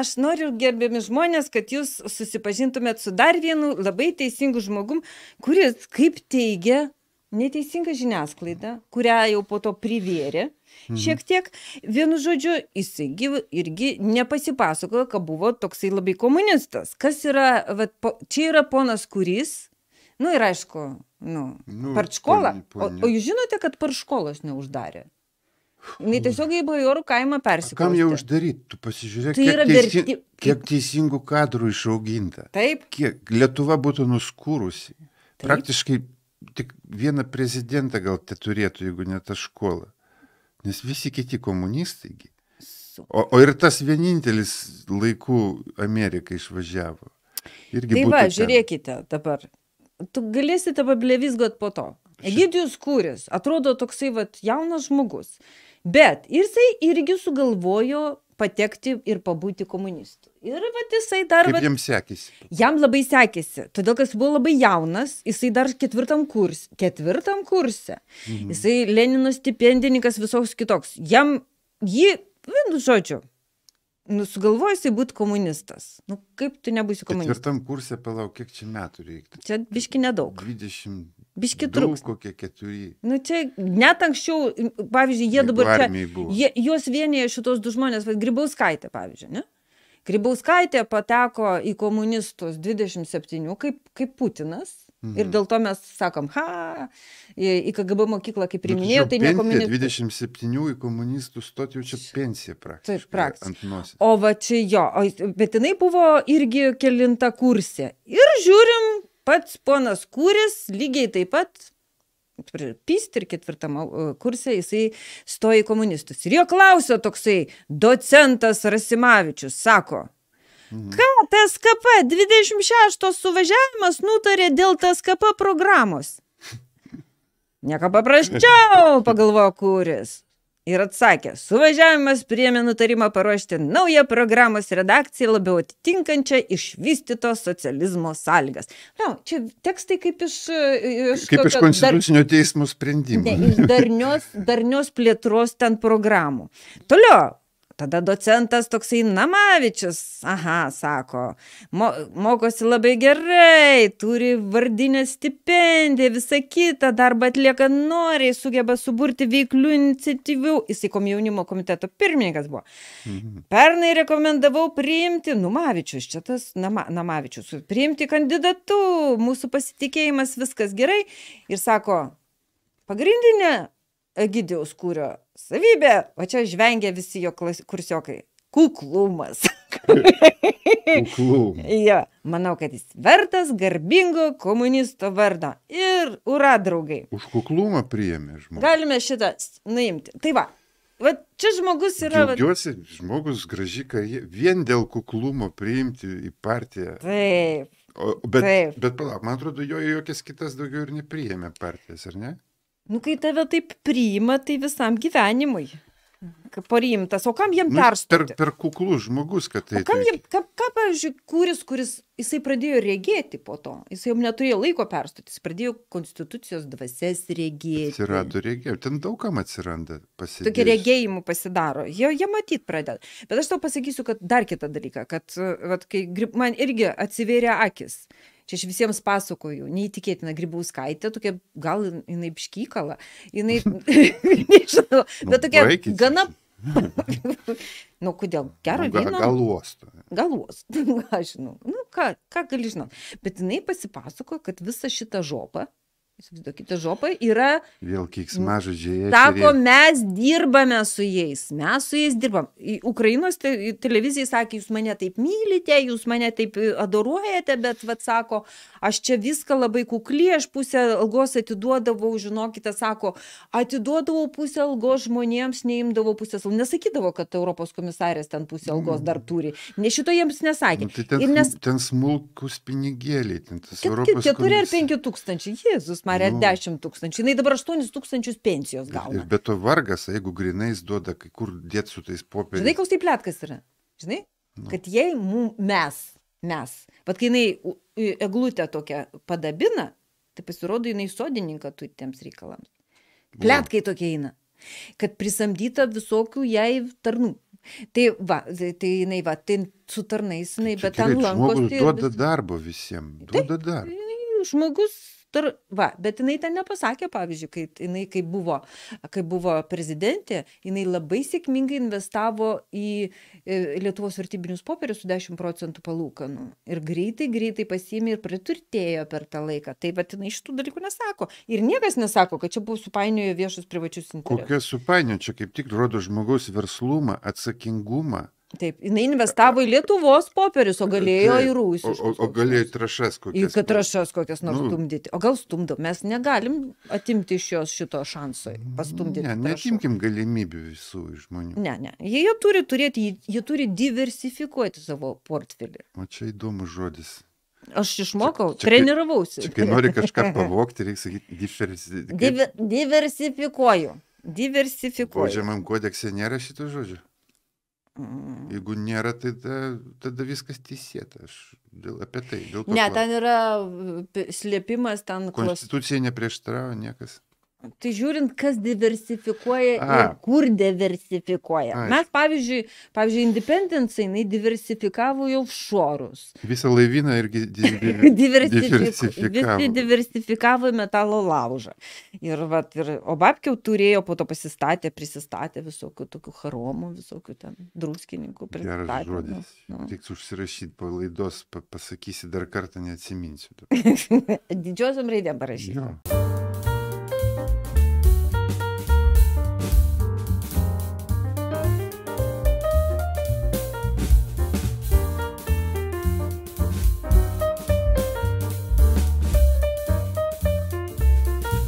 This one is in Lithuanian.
aš noriu, gerbiami žmonės, kad jūs susipažintumėt su dar vienu labai teisingu žmogum, kuris, kaip teigia, neteisinga žiniasklaida, kurią jau po to privėrė. Mhm. Šiek tiek, vienu žodžiu, jisgi irgi nepasipasakojo, kad buvo toksai labai komunistas. Kas yra, vat, po, čia yra ponas kuris, nu ir aišku, nu, nu parčkola. O, o jūs žinote, kad parčkolos neuždarė? Jis tiesiog į bajorų kaimą persikėlė. Kam jau uždaryti, tu pasižiūrėk, tai kiek, teisi, verti... kiek teisingų kadrų išauginta. Taip. Kiek Lietuva būtų nuskūrusi. Taip. Praktiškai tik vieną prezidentą gal te turėtų, jeigu ne ta škola. Nes visi kiti komunistaigi. O, o ir tas vienintelis laikų Amerika išvažiavo. Irgi tai va, ten. žiūrėkite dabar. Tu galėsite pablevizgot po to. Egidijus Kūris, atrodo toksai vat, jaunas žmogus. Bet jisai irgi sugalvojo patekti ir pabūti komunistu. Ir vat, jisai dar... Kaip vat, jam sekėsi? Jam labai sekėsi, todėl kad jis buvo labai jaunas, jisai dar ketvirtam kurse. Ketvirtam kurse. Mhm. Jisai Lenino stipendininkas visoks kitoks. Jam, jį, vienu nu, žodžiu, nu, sugalvojusi būti komunistas. Nu, kaip tu nebūsi komunistas? Ketvirtam kursė, palauk, kiek čia metų reikia? Čia biški nedaug. 20. Biški trūks. Kokie keturi. Nu čia net anksčiau, pavyzdžiui, jie dabar... Čia, jie, juos vienyje šitos du žmonės, Grybauskaitė, pavyzdžiui, ne? Grybauskaitė pateko į komunistus 27, kaip, kaip Putinas. Mhm. Ir dėl to mes sakom, ha, į KGB mokyklą, kaip priminėjau, tai ne komunistų. 27 į komunistų stoti jau čia pensija e, praktiškai. Taip, praktiškai. O va čia jo, bet jinai buvo irgi kelinta kursė. Ir žiūrim, pats ponas Kūris lygiai taip pat pyst ir ketvirtam e, kurse jisai stoja į komunistus. Ir jo klausė toksai docentas Rasimavičius, sako, mhm. ką tas KP 26 suvažiavimas nutarė dėl tas KP programos. Nieko paprasčiau, pagalvojo Kūris ir atsakė, suvažiavimas priėmė nutarimą paruošti naują programos redakciją labiau atitinkančią išvystyto socializmo sąlygas. Na, čia tekstai kaip iš... iš kaip kokio, iš konstitucinio dar, teismo sprendimo. Ne, iš darnios, darnios plėtros ten programų. Toliau, Tada docentas toksai Namavičius, aha, sako, mo, mokosi labai gerai, turi vardinę stipendiją, visą kitą darbą atlieka noriai, sugeba suburti veiklių iniciatyvių. Jisai kom jaunimo komiteto pirmininkas buvo. Mhm. Pernai rekomendavau priimti, Numavičius, čia tas nama, Namavičius, priimti kandidatų, mūsų pasitikėjimas viskas gerai. Ir sako, pagrindinė Egidijaus kūrio savybė, o čia žvengia visi jo klas... kursiokai. Kuklumas. Kuklum. jo, manau, kad jis vertas garbingo komunisto vardo. Ir ura, draugai. Už kuklumą priėmė žmogus. Galime šitą nuimti. Tai va, va čia žmogus yra. Džiaugiuosi, va... žmogus graži, kad vien dėl kuklumo priimti į partiją. Taip. O, bet, Taip. bet palauk, man atrodo, jo jokias kitas daugiau ir nepriėmė partijas, ar ne? Nu, kai tave taip priima, tai visam gyvenimui. Parimtas, o kam jam nu, perstoti? Nu, per, per kuklų žmogus, kad tai. O kam tai- jam, ką, ką, pavyzdžiui, kuris, kuris, jisai pradėjo regėti po to, jisai jau neturėjo laiko perstoti, jisai pradėjo konstitucijos dvasės regėti. Atsirado regėjimų, ten daugam atsiranda pasidaro. Tokie regėjimų pasidaro, jie, jie matyt pradeda. Bet aš tau pasakysiu, kad dar kitą dalyką, kad, vat, kai man irgi atsivėrė akis. Uh, čia aš visiems pasakoju neįtikėtina grybauskaitė tokia gal jinai biški įkala jinai nežinau bet nu, tokia Baikit. gana nu, kodėl? Gero nu, vyno. Gal uosto. Gal uosto, aš žinau. Nu, ką, ką gali žinot. Bet jinai pasipasako, kad visą šitą žopą Įsivaizduokite, žopai yra. Vėl kiksmažodžiai. Sako, mes dirbame su jais, mes su jais dirbam. Ukrainos te, televizijai sakė, jūs mane taip mylite, jūs mane taip e, adoruojate, bet, vad sako, aš čia viską labai kukli, aš pusę algos atiduodavau, žinokite, sako, atiduodavau pusę algos žmonėms, neimdavau pusės algos. Nesakydavo, kad Europos komisarės ten pusę algos dar mm. turi. Ne šito jiems nesakė. Nu, tai ten, nes... ten smulkus pinigėliai, ten tas Europos. 4 ar 5 tūkstančiai, Jėzus, man. Marija nu, 10 tūkstančių, jinai dabar 8 tūkstančius pensijos gauna. Ir, bet to vargas, jeigu grinais duoda, kai kur dėt su tais popieriais. Žinai, koks tai plėtkas yra? Žinai, nu. kad jei mum, mes, mes, bet kai jinai eglutę tokią padabina, tai pasirodo jinai sodininką turi tiems reikalams. Nu. Plėtkai tokie eina, kad prisamdyta visokių jai tarnų. Tai va, tai, tai jinai va, tai su tarnais jinai, bet ten lankosi. Duoda darbo visiems, duoda tai, darbo. Žmogus tar va bet jinai ten nepasakė pavyzdžiui kaip jinai kaip buvo kai buvo prezidentė jinai labai sėkmingai investavo į e, lietuvos vertybinius popierius su dešim procentų palūkanų ir greitai greitai pasiėmė ir praturtėjo per tą laiką tai vat jinai šitų dalykų nesako ir niekas nesako kad čia buvo supainiojo viešus privačius interesus kokia supainiojo čia kaip tik rodo žmogaus verslumą atsakingumą Taip, jinai investavo į Lietuvos popierius, o galėjo tai, į rūsius. O, o, o galėjo į trašas kokias. Į trašas kokias nors nu. stumdyti. O gal stumdo, mes negalim atimti iš jos šito šanso pastumdyti. Ne, neatimkim galimybių visų žmonių. Ne, ne. Jie, jie turi turėti, jie, jie turi diversifikuoti savo portfelį. O čia įdomus žodis. Aš išmokau, čia, čia, treniravausi. Čia, kai nori kažką pavokti, reikia sakyti diversi... Diver, diversifikuoju. Diversifikuoju. O žemam kodekse nėra šito žodžio? Mm-hmm. Jeigu nėra, tai tada, tada viskas teisėta. Aš dėl, apie tai. Dėl to, ne, ten yra e, slėpimas, ten. Konstitucija neprieštarauja niekas. Tai žiūrint, kas diversifikuoja A. ir kur diversifikuoja. A. Mes, pavyzdžiui, pavyzdžiui Independence, jinai diversifikavo jau šorus. Visą laivyną irgi diversifikavo. diversifikavo. Visi diversifikavo metalo laužą. Ir, vat, ir Obapkiau turėjo, po to pasistatė, prisistatė visokių tokių haromų, visokių ten druskininkų. Geras nu, žodis. Nu. Reiks užsirašyti po laidos, pasakysi dar kartą, neatsiminsiu. Didžiosiam raidėm parašysiu. Jo.